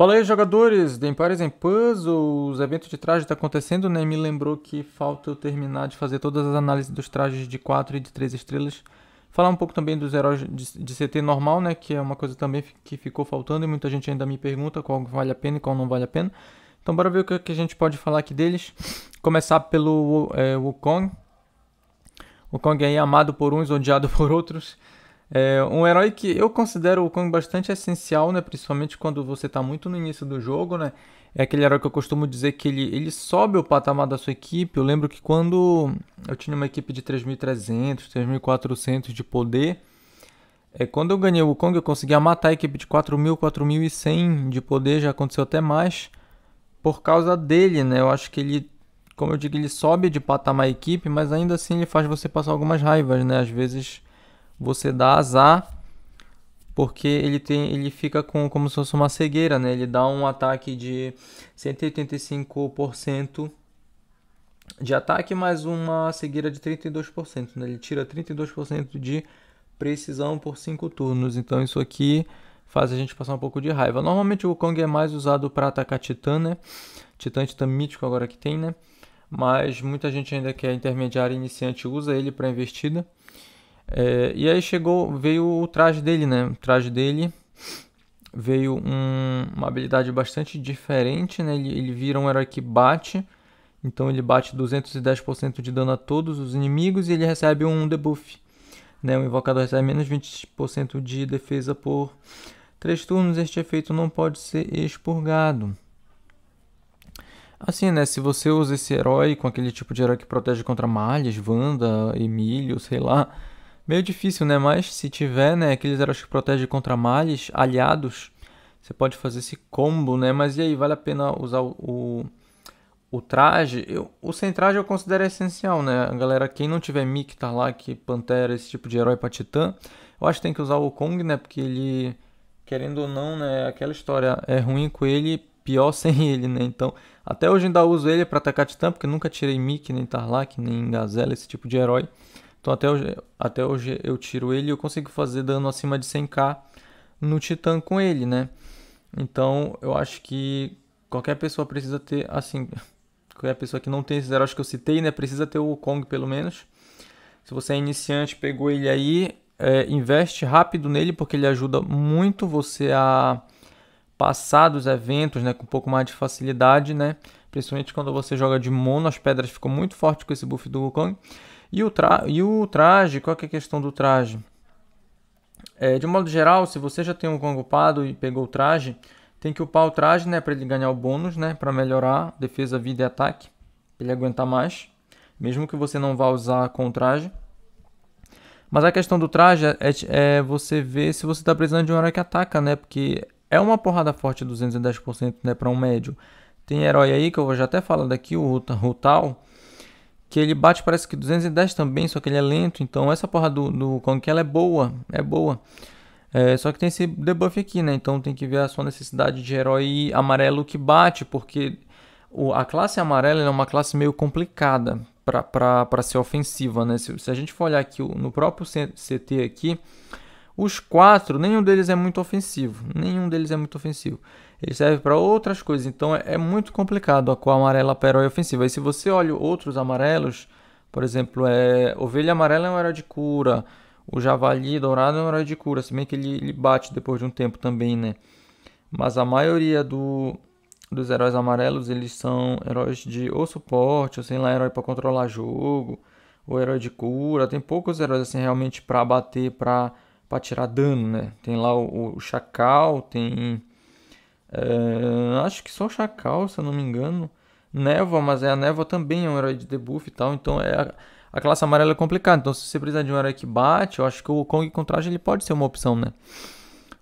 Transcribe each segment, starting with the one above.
Fala aí, jogadores de Empires em Puzzles. O evento de traje está acontecendo, né? Me lembrou que falta eu terminar de fazer todas as análises dos trajes de 4 e de 3 estrelas. Falar um pouco também dos heróis de, de CT normal, né? Que é uma coisa também que ficou faltando e muita gente ainda me pergunta qual vale a pena e qual não vale a pena. Então, bora ver o que, a gente pode falar aqui deles. Começar pelo é, Wukong. Wukong é amado por uns, odiado por outros. É um herói que eu considero o Kong bastante essencial, né? Principalmente quando você está muito no início do jogo, né? É aquele herói que eu costumo dizer que ele, ele sobe o patamar da sua equipe. Eu lembro que quando eu tinha uma equipe de 3.300, 3.400 de poder, é, quando eu ganhei o Kong eu conseguia matar a equipe de 4.000, 4.100 de poder, já aconteceu até mais, por causa dele, né? Eu acho que ele, como eu digo, ele sobe de patamar a equipe, mas ainda assim ele faz você passar algumas raivas, né? Às vezes você dá azar, porque ele tem, ele fica com como se fosse uma cegueira, né? Ele dá um ataque de 185% de ataque mais uma cegueira de 32%, né? Ele tira 32% de precisão por 5 turnos. Então isso aqui faz a gente passar um pouco de raiva. Normalmente o Kong é mais usado para atacar Titã, né? Titã, Titã mítico agora que tem, né? Mas muita gente ainda que é intermediário iniciante usa ele para investida. É, e aí chegou, veio o traje dele, né? O traje dele veio um, uma habilidade bastante diferente, né? Ele, ele vira um herói que bate, então ele bate 210% de dano a todos os inimigos e ele recebe um debuff. Né? O invocador recebe menos 20% de defesa por 3 turnos. Este efeito não pode ser expurgado. Assim, né? Se você usa esse herói com aquele tipo de herói que protege contra malhas, Wanda, Emílio, sei lá, Meio difícil, né? Mas se tiver, né, aqueles heróis que protegem contra males, aliados, você pode fazer esse combo, né? Mas e aí, vale a pena usar o, o, o traje? Eu, o sem traje eu considero essencial, né? Galera, quem não tiver Mictar Tarlac, Pantera, esse tipo de herói pra Titã, eu acho que tem que usar o Kong, né? Porque ele, querendo ou não, né, aquela história é ruim com ele, pior sem ele, né? Então, até hoje ainda uso ele para atacar Titã, porque nunca tirei Mick, nem Tarlac, nem Gazela, esse tipo de herói. Então até hoje, até hoje eu tiro ele e eu consigo fazer dano acima de 100k no Titã com ele, né? Então eu acho que qualquer pessoa precisa ter, assim, qualquer pessoa que não tem esse zero, acho que eu citei, né? Precisa ter o Kong pelo menos. Se você é iniciante, pegou ele aí, é, investe rápido nele porque ele ajuda muito você a passar dos eventos né, com um pouco mais de facilidade, né? Principalmente quando você joga de mono, as pedras ficam muito fortes com esse buff do Wukong. E o, tra e o traje, qual que é a questão do traje? É, de modo geral, se você já tem um Kong upado e pegou o traje, tem que upar o traje, né, para ele ganhar o bônus, né, para melhorar defesa, vida e ataque, ele aguentar mais, mesmo que você não vá usar com o traje. Mas a questão do traje é, é, é você ver se você está precisando de um herói que ataca, né, porque é uma porrada forte 210%, né, para um médio. Tem herói aí que eu vou já até falar daqui, o Rutal, que ele bate parece que 210 também, só que ele é lento, então essa porra do, do Kong ela é boa, é boa. É, só que tem esse debuff aqui, né? Então tem que ver a sua necessidade de herói amarelo que bate, porque o, a classe amarela é uma classe meio complicada para ser ofensiva, né? Se, se, a gente for olhar aqui no próprio CT aqui, os quatro, nenhum deles é muito ofensivo, nenhum deles é muito ofensivo ele serve para outras coisas. Então é, é muito complicado a qual amarela perói ofensiva. E se você olha outros amarelos, por exemplo, é, ovelha amarela é um herói de cura, o javali dourado é um herói de cura, se bem que ele, ele bate depois de um tempo também, né? Mas a maioria do, dos heróis amarelos, eles são heróis de ou suporte, ou sei lá, herói para controlar jogo, ou herói de cura. Tem poucos heróis assim realmente para bater, para para tirar dano, né? Tem lá o, o Chacal, tem é, acho que só o Chacal, se eu não me engano. Névoa, mas é a Névoa também é um herói de debuff e tal, então é a, a classe amarela é complicada. Então se você precisar de um herói que bate, eu acho que o Kong Contrage ele pode ser uma opção, né?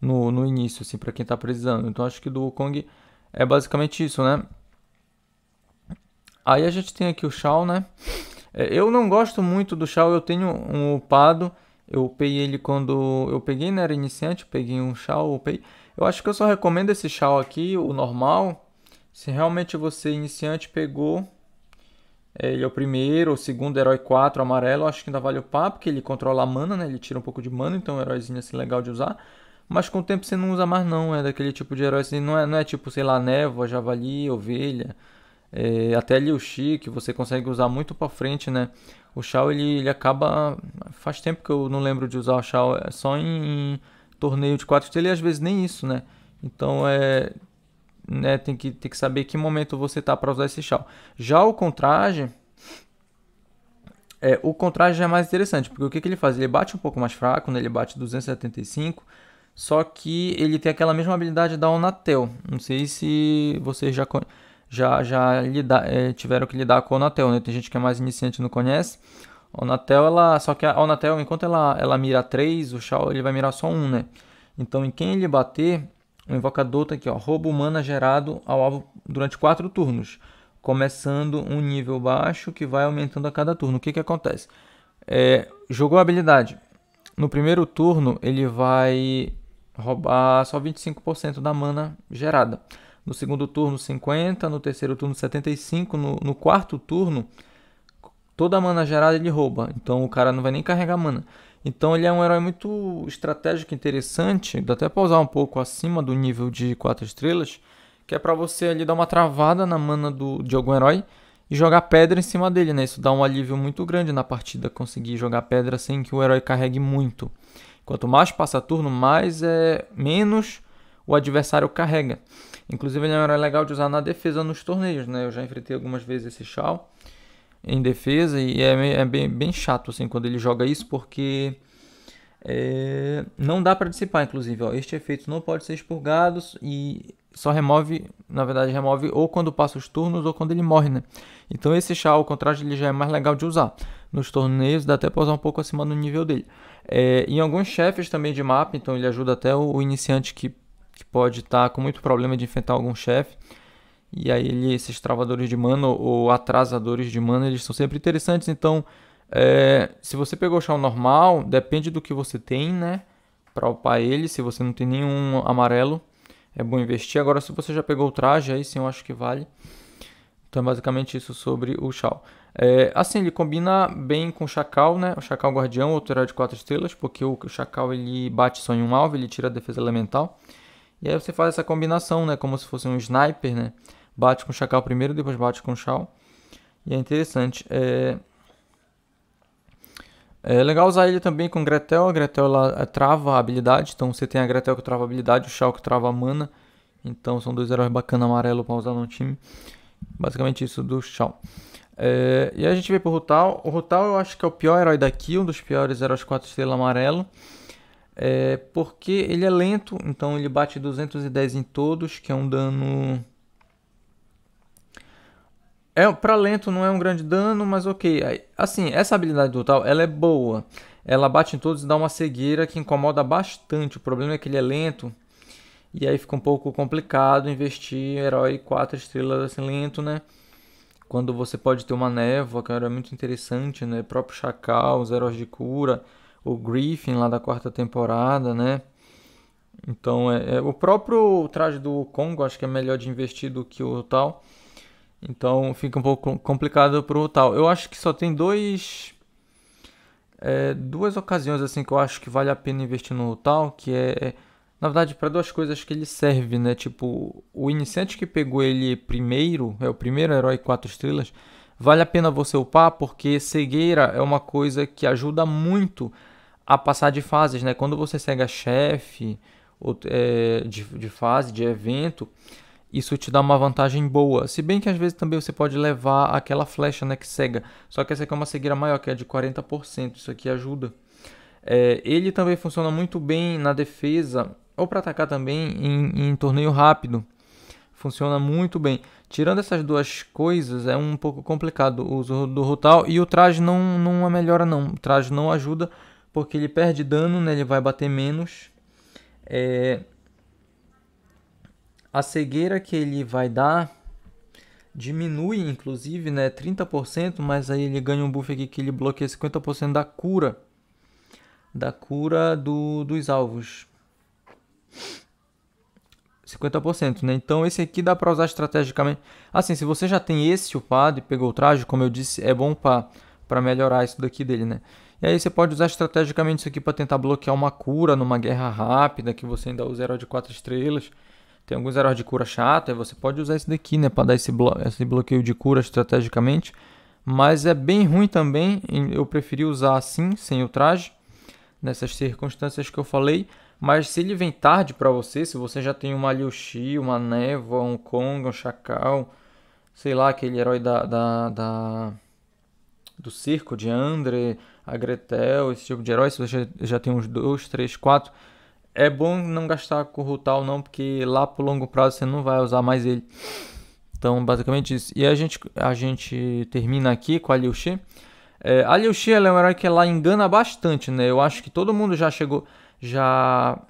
No, no início, assim, para quem tá precisando. Então acho que do Kong é basicamente isso, né? Aí a gente tem aqui o Shao, né? É, eu não gosto muito do Shao, eu tenho um upado eu peguei ele quando eu peguei, né? Era iniciante, peguei um Shaw, eu, eu acho que eu só recomendo esse Shaw aqui, o normal. Se realmente você iniciante pegou, é, ele é o primeiro, o segundo herói 4 amarelo, acho que ainda vale o papo, porque ele controla a mana, né? Ele tira um pouco de mana, então é um heróizinho assim legal de usar. Mas com o tempo você não usa mais não, é daquele tipo de herói assim, não é, não é tipo, sei lá, névoa, javali, ovelha. É, até ali o Xi, que você consegue usar muito para frente, né? O chao ele, ele acaba. Faz tempo que eu não lembro de usar o chao é só em, em torneio de 4 estrelas e às vezes nem isso, né? Então é. Né, tem, que, tem que saber que momento você tá para usar esse chao Já o Contrage. É, o Contrage já é mais interessante, porque o que, que ele faz? Ele bate um pouco mais fraco, né? ele bate 275. Só que ele tem aquela mesma habilidade da Onatel. Não sei se vocês já conhecem já, já lidar, é, tiveram que lidar com a Onatel, né? Tem gente que é mais iniciante e não conhece. A Onatel, ela, só que a Onatel, enquanto ela, ela mira 3, o Shao ele vai mirar só 1, né? Então, em quem ele bater, o invocador tá aqui, ó, roubo humana gerado ao alvo durante 4 turnos, começando um nível baixo que vai aumentando a cada turno. O que que acontece? É, jogou a habilidade. No primeiro turno, ele vai roubar só 25% da mana gerada no segundo turno 50, no terceiro turno 75, no, no quarto turno toda a mana gerada ele rouba, então o cara não vai nem carregar mana. Então ele é um herói muito estratégico, interessante, dá até pra usar um pouco acima do nível de 4 estrelas, que é para você ali dar uma travada na mana do, de algum herói e jogar pedra em cima dele, né? Isso dá um alívio muito grande na partida, conseguir jogar pedra sem que o herói carregue muito. Quanto mais passa turno, mais é menos o adversário carrega. Inclusive ele né, era legal de usar na defesa nos torneios, né? Eu já enfrentei algumas vezes esse Shaw em defesa e é, é bem, bem, chato assim quando ele joga isso porque é, não dá para dissipar, inclusive. Ó, este efeito não pode ser expurgado e só remove, na verdade, remove ou quando passa os turnos ou quando ele morre, né? Então esse chá, ao contrário, ele já é mais legal de usar. Nos torneios dá até pra usar um pouco acima do nível dele. É, em alguns chefes também de mapa, então ele ajuda até o, o iniciante que que pode estar tá com muito problema de enfrentar algum chefe. E aí ele, esses travadores de mana ou atrasadores de mana, eles são sempre interessantes. Então, é, se você pegou o chão normal, depende do que você tem, né? Pra upar ele, se você não tem nenhum amarelo, é bom investir. Agora, se você já pegou o traje, aí sim eu acho que vale. Então é basicamente isso sobre o Shao. É, assim, ele combina bem com o Chacal, né? O Chacal Guardião, outro herói de 4 estrelas, porque o Chacal ele bate só em um alvo, ele tira a defesa elemental. E aí você faz essa combinação, né? Como se fosse um sniper, né? Bate com o Chacal primeiro, depois bate com o Shao. E é interessante. É... é legal usar ele também com Gretel. A Gretel ela é, trava a habilidade. Então você tem a Gretel que trava a habilidade, o Shao que trava a mana. Então são dois heróis bacana amarelo para usar no time. Basicamente isso do Shao. É... E aí a gente vem pro Rutal. O Rutal eu acho que é o pior herói daqui, um dos piores heróis 4 estrelas amarelo é, porque ele é lento, então ele bate 210 em todos, que é um dano. É, para lento não é um grande dano, mas ok. Assim, essa habilidade do tal, ela é boa. Ela bate em todos e dá uma cegueira que incomoda bastante. O problema é que ele é lento. E aí fica um pouco complicado investir herói 4 estrelas assim, lento, né? Quando você pode ter uma névoa, que é era muito interessante, né? O próprio Chacal, os heróis de cura o Griffin lá da quarta temporada, né? Então, é, é o próprio traje do Congo acho que é melhor de investir do que o tal. Então, fica um pouco complicado pro tal. Eu acho que só tem dois é, duas ocasiões assim que eu acho que vale a pena investir no tal, que é, é na verdade para duas coisas que ele serve, né? Tipo, o iniciante que pegou ele primeiro, é o primeiro herói quatro estrelas, vale a pena você upar porque cegueira é uma coisa que ajuda muito a passar de fases, né? Quando você segue a chefe ou, é, de, de fase, de evento, isso te dá uma vantagem boa. Se bem que às vezes também você pode levar aquela flecha, né, que cega. Só que essa aqui é uma cegueira maior, que é de 40%, isso aqui ajuda. É, ele também funciona muito bem na defesa ou para atacar também em, em torneio rápido. Funciona muito bem. Tirando essas duas coisas, é um pouco complicado o uso do Rotal. E o traje não, não é melhora, não. O traje não ajuda, porque ele perde dano, né? ele vai bater menos. É... A cegueira que ele vai dar diminui, inclusive, né? 30%, mas aí ele ganha um buff aqui que ele bloqueia 50% da cura. Da cura do, dos alvos. 50%, né? Então esse aqui dá para usar estrategicamente. Assim, se você já tem esse upado e pegou o traje, como eu disse, é bom para melhorar isso daqui dele, né? E aí você pode usar estrategicamente isso aqui para tentar bloquear uma cura numa guerra rápida, que você ainda usa herói de 4 estrelas. Tem alguns heróis de cura chato, aí você pode usar esse daqui, né, para dar esse, blo esse bloqueio de cura estrategicamente. Mas é bem ruim também, eu preferi usar assim, sem o traje, nessas circunstâncias que eu falei. Mas se ele vem tarde para você, se você já tem uma Liu Xi, uma Névoa, um Kong, um Chacal, sei lá, aquele herói da, da, da do circo de Andre, a Gretel, esse tipo de herói, se você já tem uns 2, 3, 4, é bom não gastar com o Rutal não, porque lá pro longo prazo você não vai usar mais ele. Então, basicamente isso. E a gente, a gente termina aqui com a Liu Xi. É, a Liu Xi ela é um herói que ela engana bastante, né? Eu acho que todo mundo já chegou, já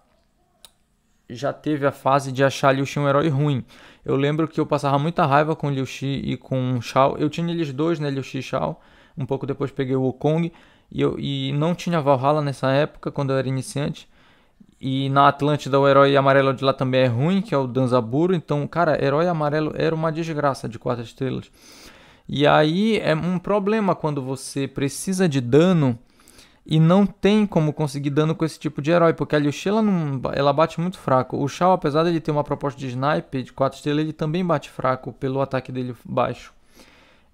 já teve a fase de achar Liu Xi um herói ruim. Eu lembro que eu passava muita raiva com Liu Xi e com Shao. Eu tinha eles dois, né, Liu Xi e Shao. Um pouco depois peguei o Wukong. Kong e, eu, e não tinha Valhalla nessa época, quando eu era iniciante. E na Atlântida o herói amarelo de lá também é ruim, que é o Danzaburo. Então, cara, herói amarelo era uma desgraça de quatro estrelas. E aí é um problema quando você precisa de dano e não tem como conseguir dano com esse tipo de herói, porque a Liuxela não, ela bate muito fraco. O Shao, apesar dele ter uma proposta de sniper de 4 estrelas, ele também bate fraco pelo ataque dele baixo.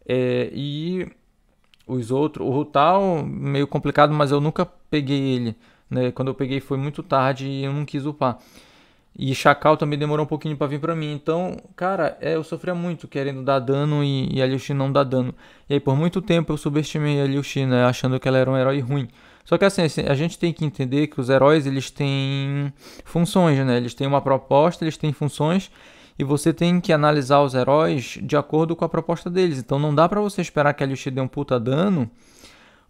É, e os outros. O Rutal, meio complicado, mas eu nunca peguei ele. Né? Quando eu peguei foi muito tarde e eu não quis upar. E Chacal também demorou um pouquinho para vir para mim. Então, cara, é, eu sofria muito querendo dar dano e, e a Liu Xin não dar dano. E aí, por muito tempo, eu subestimei a Liu Xin, né? achando que ela era um herói ruim. Só que assim, assim, a gente tem que entender que os heróis, eles têm funções, né? Eles têm uma proposta, eles têm funções e você tem que analisar os heróis de acordo com a proposta deles. Então não dá para você esperar que a Alice dê um puta dano,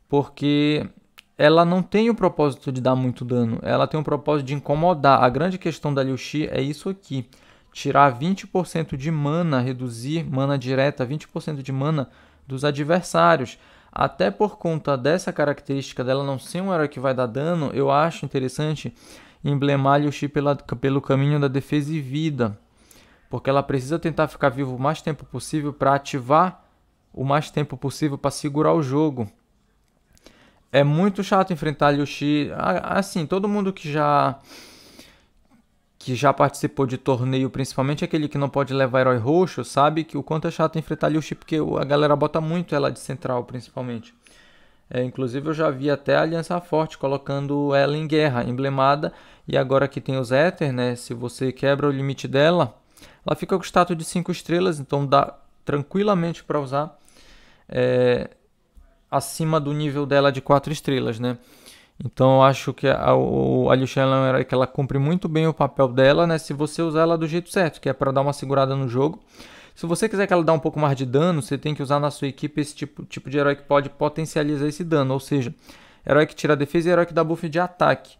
porque ela não tem o propósito de dar muito dano, ela tem o propósito de incomodar. A grande questão da Liu Xi é isso aqui: tirar 20% de mana, reduzir mana direta, 20% de mana dos adversários. Até por conta dessa característica dela não ser um herói que vai dar dano, eu acho interessante emblemar Liu Xi pela, pelo caminho da defesa e vida porque ela precisa tentar ficar vivo o mais tempo possível para ativar o mais tempo possível para segurar o jogo. É muito chato enfrentar Liu Xi. Assim, todo mundo que já que já participou de torneio, principalmente aquele que não pode levar herói roxo, sabe que o quanto é chato enfrentar Liu Xi, porque a galera bota muito ela de central, principalmente. É, inclusive eu já vi até a Aliança Forte colocando ela em guerra, emblemada, e agora que tem os Éter, né, se você quebra o limite dela, ela fica com status de 5 estrelas, então dá tranquilamente para usar é, acima do nível dela de 4 estrelas, né? Então eu acho que a, o, a Lichelion era é que ela cumpre muito bem o papel dela, né? Se você usar ela do jeito certo, que é para dar uma segurada no jogo. Se você quiser que ela dê um pouco mais de dano, você tem que usar na sua equipe esse tipo, tipo de herói que pode potencializar esse dano, ou seja, herói que tira defesa e herói que dá buff de ataque.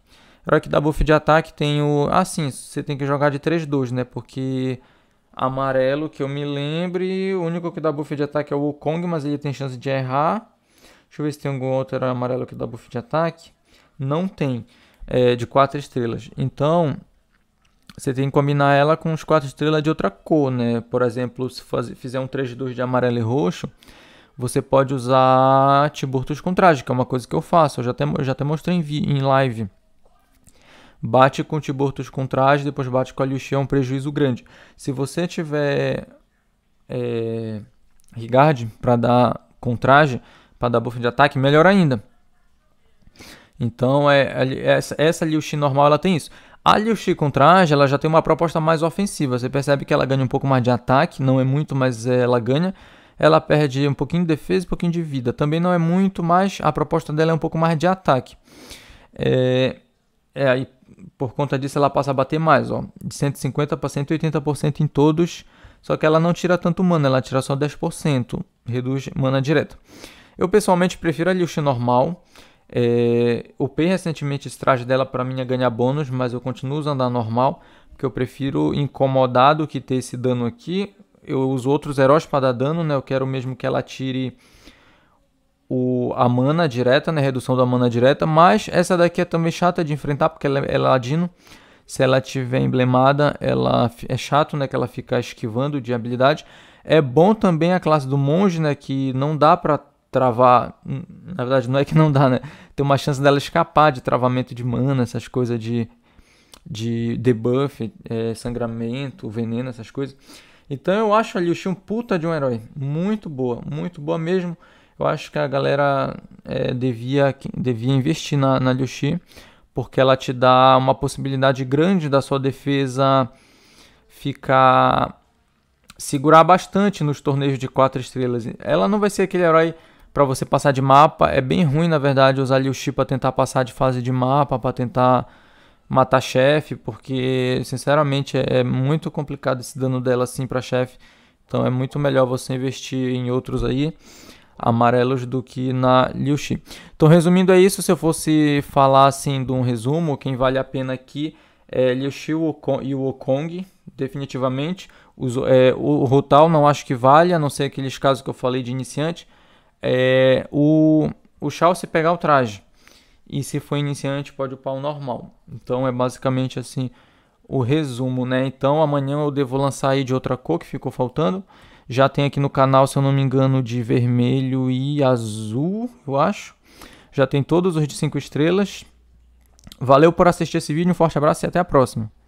Herói que dá buff de ataque tem o. Ah, sim, você tem que jogar de 3-2, né? Porque amarelo que eu me lembre. O único que dá buff de ataque é o Wukong, mas ele tem chance de errar. Deixa eu ver se tem algum outro amarelo que dá buff de ataque. Não tem. É, de 4 estrelas. Então, você tem que combinar ela com os 4 estrelas de outra cor, né? Por exemplo, se fizer um 3-2 de amarelo e roxo, você pode usar Tiburtus com traje, que é uma coisa que eu faço. Eu já até, já até mostrei em, vi, em live bate com o com traje, depois bate com a Liuxi, é um prejuízo grande. Se você tiver é, Rigard para dar contrage, para dar buff de ataque, melhor ainda. Então, é, é essa, essa Liuxi normal ela tem isso. A Liuxi contrage, ela já tem uma proposta mais ofensiva. Você percebe que ela ganha um pouco mais de ataque, não é muito, mas é, ela ganha ela perde um pouquinho de defesa e um pouquinho de vida. Também não é muito, mas a proposta dela é um pouco mais de ataque. É, é, aí por conta disso ela passa a bater mais, ó, de 150 para 180% em todos, só que ela não tira tanto mana, ela tira só 10%, reduz mana direto. Eu pessoalmente prefiro a Liuxi normal, é, upei recentemente esse traje dela para mim é ganhar bônus, mas eu continuo usando a normal, porque eu prefiro incomodado que ter esse dano aqui. Eu uso outros heróis para dar dano, né? Eu quero mesmo que ela tire o, a mana direta, né? Redução da mana direta. Mas essa daqui é também chata de enfrentar, porque ela é, é ladino. Se ela tiver emblemada, ela é chato, né? Que ela fica esquivando de habilidade. É bom também a classe do monge, né? Que não dá pra travar. Hum, na verdade, não é que não dá, né? Tem uma chance dela escapar de travamento de mana, essas coisas de, de debuff, é, sangramento, veneno, essas coisas. Então eu acho ali o Shin puta de um herói. Muito boa, muito boa mesmo eu acho que a galera é, devia, devia investir na, na Liuxi, porque ela te dá uma possibilidade grande da sua defesa ficar segurar bastante nos torneios de 4 estrelas. Ela não vai ser aquele herói para você passar de mapa, é bem ruim na verdade usar Liu Xi para tentar passar de fase de mapa, para tentar matar chefe, porque sinceramente é, é muito complicado esse dano dela assim para chefe. Então é muito melhor você investir em outros aí amarelos do que na Liu Xi. Então, resumindo, é isso. Se eu fosse falar assim de um resumo, quem vale a pena aqui é Xi e o Kong, definitivamente. Os, é, o Rotal não acho que vale, a não ser aqueles casos que eu falei de iniciante. É, o, o Shao se pegar o traje. E se for iniciante, pode upar o normal. Então é basicamente assim o resumo, né? Então amanhã eu devo lançar aí de outra cor que ficou faltando. Já tem aqui no canal, se eu não me engano, de vermelho e azul, eu acho. Já tem todos os de 5 estrelas. Valeu por assistir esse vídeo, um forte abraço e até a próxima.